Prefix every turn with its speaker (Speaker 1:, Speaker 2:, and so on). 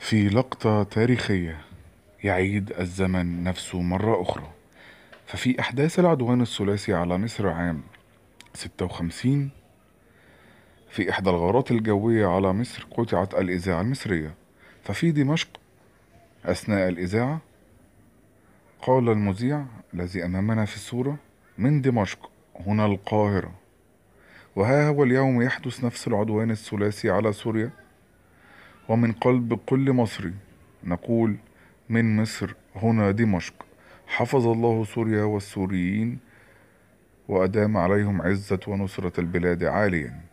Speaker 1: في لقطة تاريخية يعيد الزمن نفسه مرة أخرى ففي أحداث العدوان الثلاثي على مصر عام 56 في إحدى الغارات الجوية على مصر قطعت الإذاعة المصرية ففي دمشق أثناء الإذاعة قال المذيع الذي أمامنا في الصورة من دمشق هنا القاهرة وها هو اليوم يحدث نفس العدوان الثلاثي على سوريا ومن قلب كل مصري نقول من مصر هنا دمشق حفظ الله سوريا والسوريين وأدام عليهم عزة ونصرة البلاد عالياً